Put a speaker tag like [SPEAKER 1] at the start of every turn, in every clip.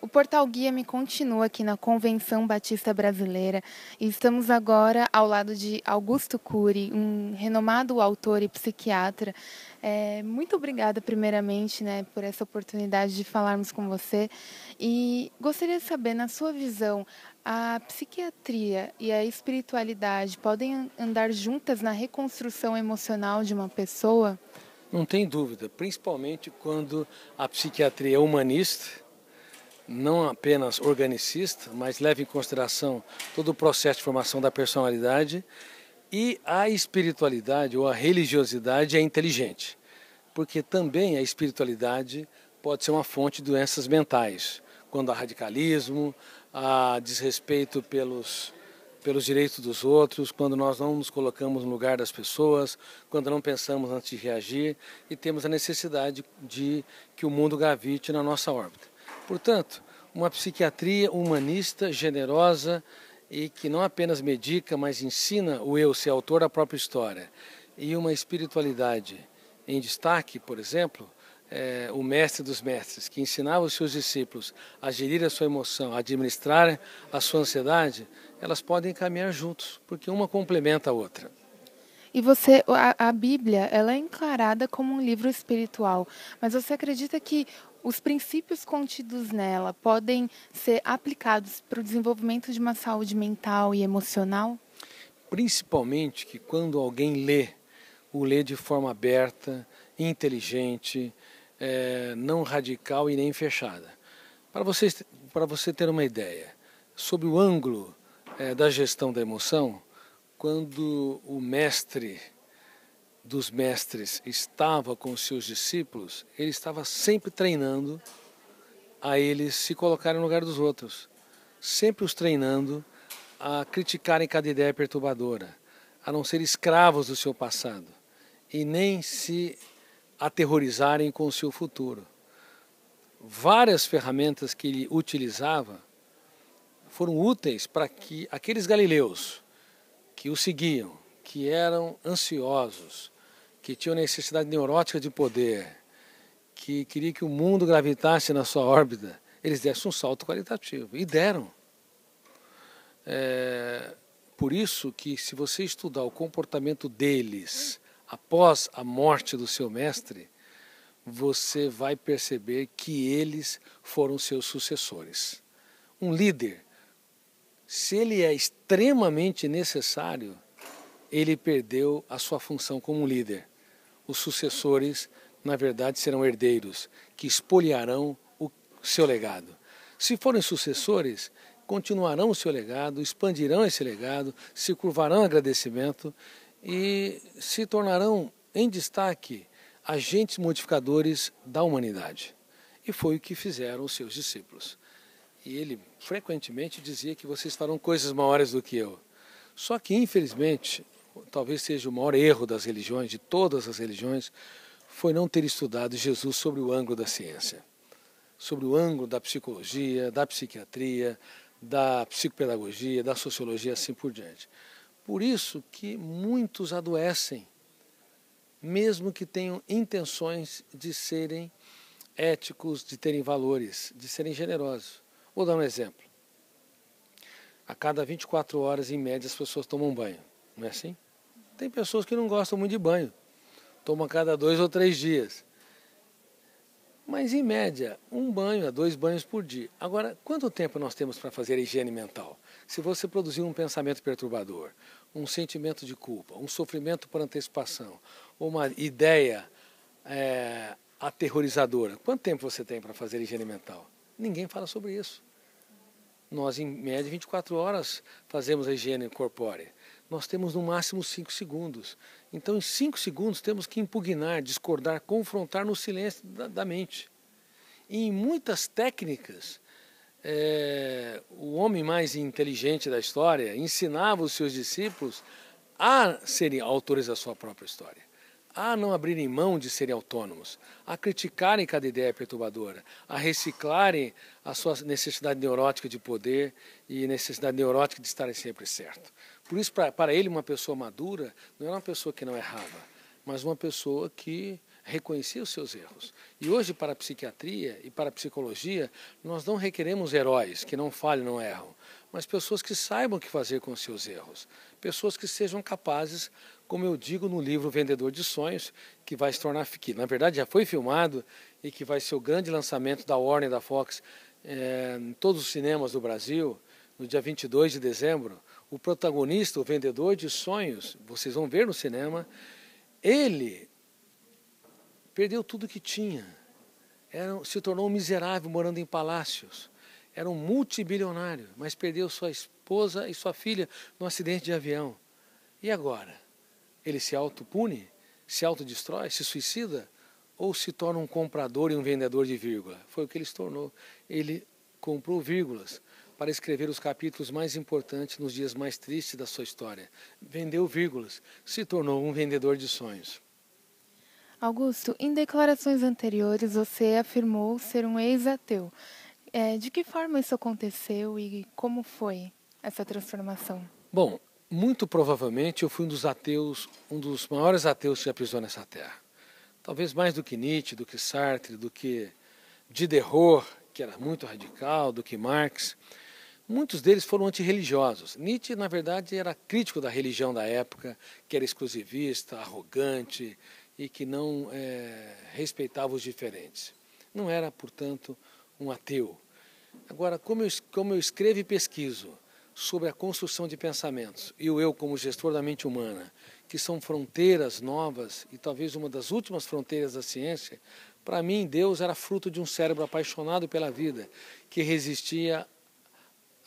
[SPEAKER 1] O Portal Guia me continua aqui na Convenção Batista Brasileira e estamos agora ao lado de Augusto Cury, um renomado autor e psiquiatra. É, muito obrigada, primeiramente, né, por essa oportunidade de falarmos com você. E gostaria de saber, na sua visão, a psiquiatria e a espiritualidade podem andar juntas na reconstrução emocional de uma pessoa?
[SPEAKER 2] Não tem dúvida, principalmente quando a psiquiatria é humanista não apenas organicista, mas leva em consideração todo o processo de formação da personalidade e a espiritualidade ou a religiosidade é inteligente, porque também a espiritualidade pode ser uma fonte de doenças mentais, quando há radicalismo, há desrespeito pelos pelos direitos dos outros, quando nós não nos colocamos no lugar das pessoas, quando não pensamos antes de reagir e temos a necessidade de que o mundo gravite na nossa órbita. Portanto, uma psiquiatria humanista, generosa e que não apenas medica, mas ensina o eu ser autor da própria história. E uma espiritualidade em destaque, por exemplo, é, o mestre dos mestres, que ensinava os seus discípulos a gerir a sua emoção, a administrar a sua ansiedade, elas podem caminhar juntos, porque uma complementa a outra.
[SPEAKER 1] E você, a, a, Bíblia, ela é encarada como um livro espiritual, mas você acredita que os princípios contidos nela podem ser aplicados para o desenvolvimento de uma saúde mental e emocional?
[SPEAKER 2] Principalmente que quando alguém lê, o lê de forma aberta, inteligente, é, não radical e nem fechada. Para você, para você ter uma ideia, sobre o ângulo é, da gestão da emoção, quando o mestre dos mestres estava com os seus discípulos, ele estava sempre treinando a eles se colocarem no lugar dos outros, sempre os treinando a criticarem cada ideia perturbadora, a não ser escravos do seu passado e nem se aterrorizarem com o seu futuro. Várias ferramentas que ele utilizava foram úteis para que aqueles galileus que o seguiam, que eram ansiosos, que tinha uma necessidade neurótica de poder, que queria que o mundo gravitasse na sua órbita, eles dessem um salto qualitativo. E deram. É, por isso que se você estudar o comportamento deles após a morte do seu mestre, você vai perceber que eles foram seus sucessores. Um líder, se ele é extremamente necessário, ele perdeu a sua função como líder os sucessores, na verdade, serão herdeiros que espoliarão o seu legado. Se forem sucessores, continuarão o seu legado, expandirão esse legado, se curvarão agradecimento e se tornarão em destaque agentes modificadores da humanidade. E foi o que fizeram os seus discípulos. E ele frequentemente dizia que vocês farão coisas maiores do que eu. Só que, infelizmente, talvez seja o maior erro das religiões, de todas as religiões, foi não ter estudado Jesus sobre o ângulo da ciência, sobre o ângulo da psicologia, da psiquiatria, da psicopedagogia, da sociologia, assim por diante. Por isso que muitos adoecem, mesmo que tenham intenções de serem éticos, de terem valores, de serem generosos. Vou dar um exemplo. A cada 24 horas, em média, as pessoas tomam banho, não é assim? Tem pessoas que não gostam muito de banho, tomam cada dois ou três dias. Mas, em média, um banho a dois banhos por dia. Agora, quanto tempo nós temos para fazer a higiene mental? Se você produzir um pensamento perturbador, um sentimento de culpa, um sofrimento por antecipação, uma ideia é, aterrorizadora, quanto tempo você tem para fazer a higiene mental? Ninguém fala sobre isso. Nós, em média, 24 horas fazemos a higiene corpórea nós temos no máximo cinco segundos. Então, em cinco segundos, temos que impugnar, discordar, confrontar no silêncio da, da mente. E em muitas técnicas, é, o homem mais inteligente da história ensinava os seus discípulos a serem autores da sua própria história, a não abrirem mão de serem autônomos, a criticarem cada ideia perturbadora, a reciclarem a sua necessidade neurótica de poder e necessidade neurótica de estarem sempre certo. Por isso, para ele, uma pessoa madura não era uma pessoa que não errava, mas uma pessoa que reconhecia os seus erros. E hoje, para a psiquiatria e para a psicologia, nós não requeremos heróis que não falham, não erram, mas pessoas que saibam o que fazer com os seus erros, pessoas que sejam capazes, como eu digo no livro Vendedor de Sonhos, que vai se tornar, que na verdade já foi filmado e que vai ser o grande lançamento da Warner da Fox é, em todos os cinemas do Brasil, no dia 22 de dezembro, o protagonista, o vendedor de sonhos, vocês vão ver no cinema, ele perdeu tudo que tinha. Era, se tornou um miserável morando em palácios. Era um multibilionário, mas perdeu sua esposa e sua filha num acidente de avião. E agora? Ele se autopune? Se autodestrói? Se suicida? Ou se torna um comprador e um vendedor de vírgula? Foi o que ele se tornou. Ele comprou vírgulas para escrever os capítulos mais importantes nos dias mais tristes da sua história. Vendeu vírgulas, se tornou um vendedor de sonhos.
[SPEAKER 1] Augusto, em declarações anteriores você afirmou ser um ex-ateu. É, de que forma isso aconteceu e como foi essa transformação?
[SPEAKER 2] Bom, muito provavelmente eu fui um dos ateus, um dos maiores ateus que já pisou nessa terra. Talvez mais do que Nietzsche, do que Sartre, do que Diderot, que era muito radical, do que Marx. Muitos deles foram antirreligiosos. Nietzsche, na verdade, era crítico da religião da época, que era exclusivista, arrogante e que não é, respeitava os diferentes. Não era, portanto, um ateu. Agora, como eu, como eu escrevo e pesquiso sobre a construção de pensamentos e o eu como gestor da mente humana, que são fronteiras novas e talvez uma das últimas fronteiras da ciência, para mim, Deus era fruto de um cérebro apaixonado pela vida, que resistia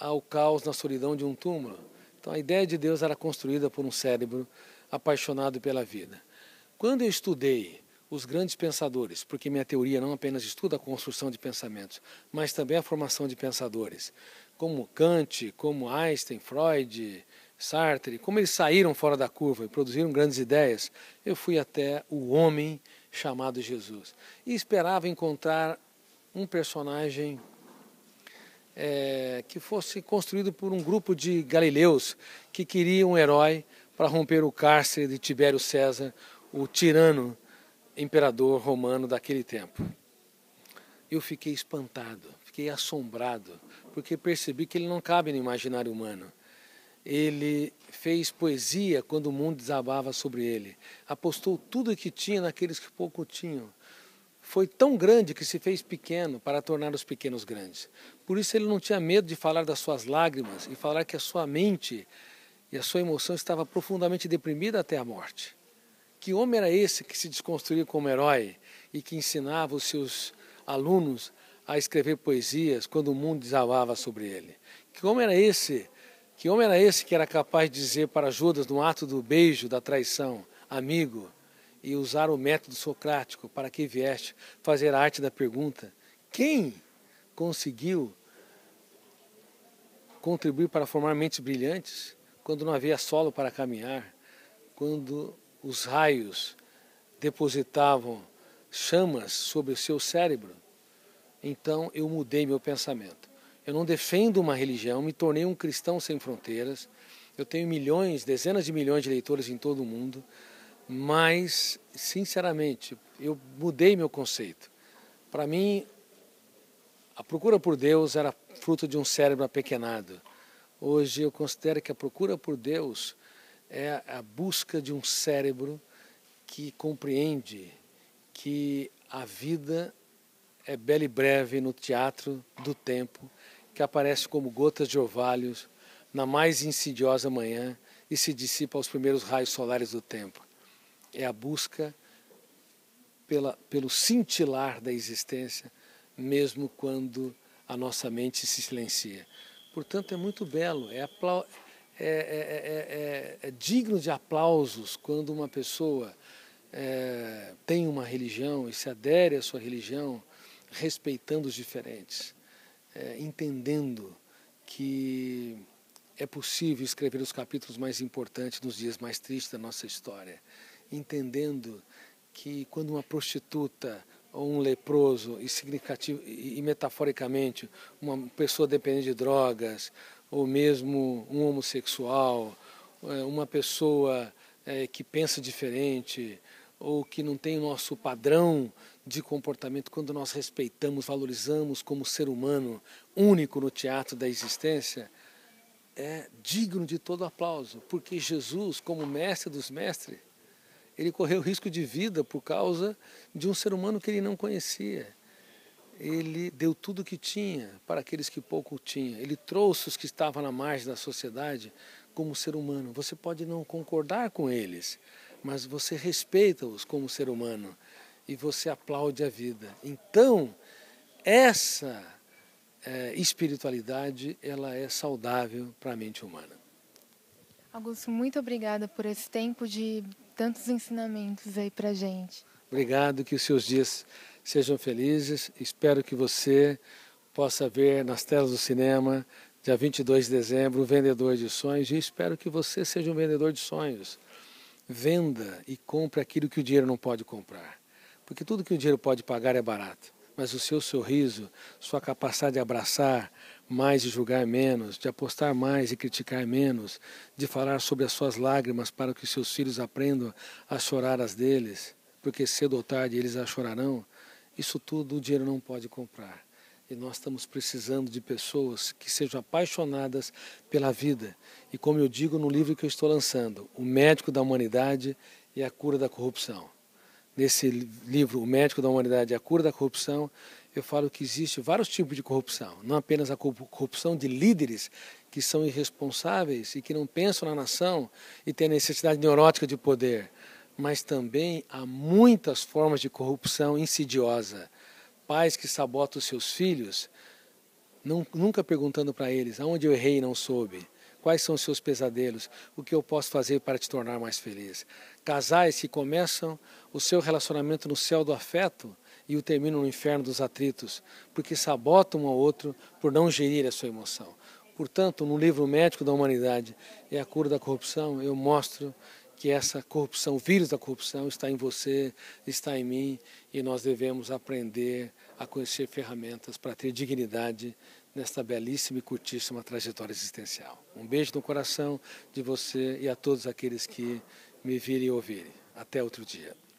[SPEAKER 2] ao caos na solidão de um túmulo. Então a ideia de Deus era construída por um cérebro apaixonado pela vida. Quando eu estudei os grandes pensadores, porque minha teoria não apenas estuda a construção de pensamentos, mas também a formação de pensadores, como Kant, como Einstein, Freud, Sartre, como eles saíram fora da curva e produziram grandes ideias, eu fui até o homem chamado Jesus e esperava encontrar um personagem é, que fosse construído por um grupo de galileus que queria um herói para romper o cárcere de Tibério César, o tirano imperador romano daquele tempo. Eu fiquei espantado, fiquei assombrado, porque percebi que ele não cabe no imaginário humano. Ele fez poesia quando o mundo desabava sobre ele, apostou tudo o que tinha naqueles que pouco tinham foi tão grande que se fez pequeno para tornar os pequenos grandes. Por isso ele não tinha medo de falar das suas lágrimas e falar que a sua mente e a sua emoção estava profundamente deprimida até a morte. Que homem era esse que se desconstruía como herói e que ensinava os seus alunos a escrever poesias quando o mundo desabava sobre ele? Que homem era esse? Que homem era esse que era capaz de dizer para Judas no ato do beijo, da traição, amigo, e usar o método socrático para que vieste fazer a arte da pergunta. Quem conseguiu contribuir para formar mentes brilhantes quando não havia solo para caminhar, quando os raios depositavam chamas sobre o seu cérebro? Então eu mudei meu pensamento. Eu não defendo uma religião, me tornei um cristão sem fronteiras. Eu tenho milhões, dezenas de milhões de leitores em todo o mundo mas, sinceramente, eu mudei meu conceito. Para mim, a procura por Deus era fruto de um cérebro apequenado. Hoje eu considero que a procura por Deus é a busca de um cérebro que compreende que a vida é bela e breve no teatro do tempo, que aparece como gotas de orvalhos na mais insidiosa manhã e se dissipa aos primeiros raios solares do tempo é a busca pela, pelo cintilar da existência, mesmo quando a nossa mente se silencia. Portanto, é muito belo, é, apla é é é, é, é, é digno de aplausos quando uma pessoa tem uma religião e se adere à sua religião, respeitando os diferentes, entendendo que é possível escrever os capítulos mais importantes nos dias mais tristes da nossa história entendendo que quando uma prostituta ou um leproso, e, significativo, e metaforicamente, uma pessoa dependente de drogas, ou mesmo um homossexual, é, uma pessoa é, que pensa diferente, ou que não tem o nosso padrão de comportamento, quando nós respeitamos, valorizamos como ser humano único no teatro da existência, é digno de todo aplauso, porque Jesus, como mestre dos mestres, ele correu risco de vida por causa de um ser humano que ele não conhecia. Ele deu tudo o que tinha para aqueles que pouco tinham. Ele trouxe os que estavam na margem da sociedade como ser humano. Você pode não concordar com eles, mas você respeita-os como ser humano e você aplaude a vida. Então, essa é, espiritualidade ela é saudável para a mente humana.
[SPEAKER 1] Augusto, muito obrigada por esse tempo de tantos ensinamentos aí para gente.
[SPEAKER 2] Obrigado, que os seus dias sejam felizes. Espero que você possa ver nas telas do cinema, dia 22 de dezembro, Vendedor de Sonhos. E espero que você seja um vendedor de sonhos. Venda e compre aquilo que o dinheiro não pode comprar. Porque tudo que o dinheiro pode pagar é barato mas o seu sorriso, sua capacidade de abraçar mais e julgar menos, de apostar mais e criticar menos, de falar sobre as suas lágrimas para que seus filhos aprendam a chorar as deles, porque cedo ou tarde eles a chorarão, isso tudo o dinheiro não pode comprar. E nós estamos precisando de pessoas que sejam apaixonadas pela vida. E como eu digo no livro que eu estou lançando, O Médico da Humanidade e a Cura da Corrupção nesse livro O Médico da Humanidade, A Cura da Corrupção, eu falo que existe vários tipos de corrupção, não apenas a corrupção de líderes que são irresponsáveis e que não pensam na nação e têm a necessidade neurótica de poder, mas também há muitas formas de corrupção insidiosa. Pais que sabotam seus filhos, nunca perguntando para eles aonde eu errei e não soube. Quais são os seus pesadelos? O que eu posso fazer para te tornar mais feliz? Casais que começam o seu relacionamento no céu do afeto e o terminam no inferno dos atritos, porque sabotam um ao outro por não gerir a sua emoção. Portanto, no livro Médico da Humanidade e é a Cura da Corrupção, eu mostro que essa corrupção, o vírus da corrupção, está em você, está em mim, e nós devemos aprender a conhecer ferramentas para ter dignidade nesta belíssima e curtíssima trajetória existencial. Um beijo no coração de você e a todos aqueles que me virem e ouvirem. Até outro dia.